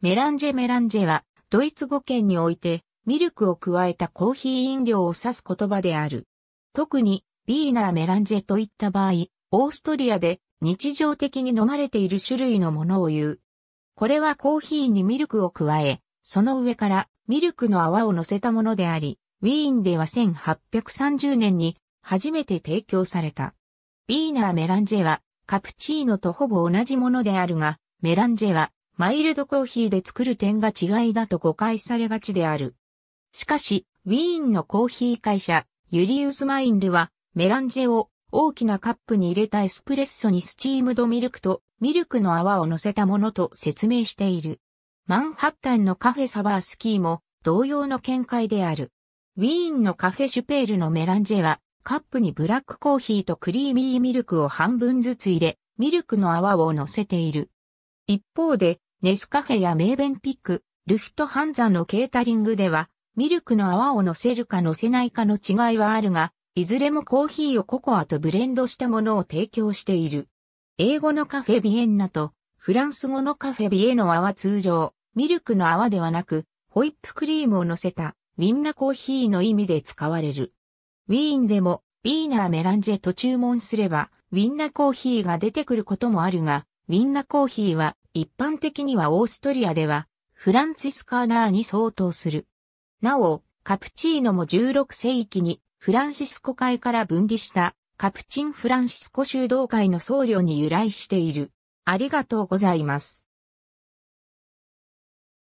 メランジェメランジェは、ドイツ語圏において、ミルクを加えたコーヒー飲料を指す言葉である。特に、ビーナーメランジェといった場合、オーストリアで日常的に飲まれている種類のものを言う。これはコーヒーにミルクを加え、その上からミルクの泡を乗せたものであり、ウィーンでは1830年に初めて提供された。ビーナーメランジェはカプチーノとほぼ同じものであるが、メランジェはマイルドコーヒーで作る点が違いだと誤解されがちである。しかし、ウィーンのコーヒー会社、ユリウスマインルは、メランジェを大きなカップに入れたエスプレッソにスチームドミルクとミルクの泡を乗せたものと説明している。マンハッタンのカフェサバースキーも同様の見解である。ウィーンのカフェシュペールのメランジェはカップにブラックコーヒーとクリーミーミルクを半分ずつ入れ、ミルクの泡を乗せている。一方で、ネスカフェやメーベンピック、ルフトハンザのケータリングでは、ミルクの泡を乗せるか乗せないかの違いはあるが、いずれもコーヒーをココアとブレンドしたものを提供している。英語のカフェビエンナとフランス語のカフェビエノアは通常、ミルクの泡ではなく、ホイップクリームを乗せたウィンナコーヒーの意味で使われる。ウィーンでもビーナーメランジェと注文すれば、ウィンナコーヒーが出てくることもあるが、ウィンナコーヒーは一般的にはオーストリアでは、フランツィスカーナーに相当する。なお、カプチーノも16世紀にフランシスコ会から分離したカプチンフランシスコ修道会の僧侶に由来している。ありがとうございます。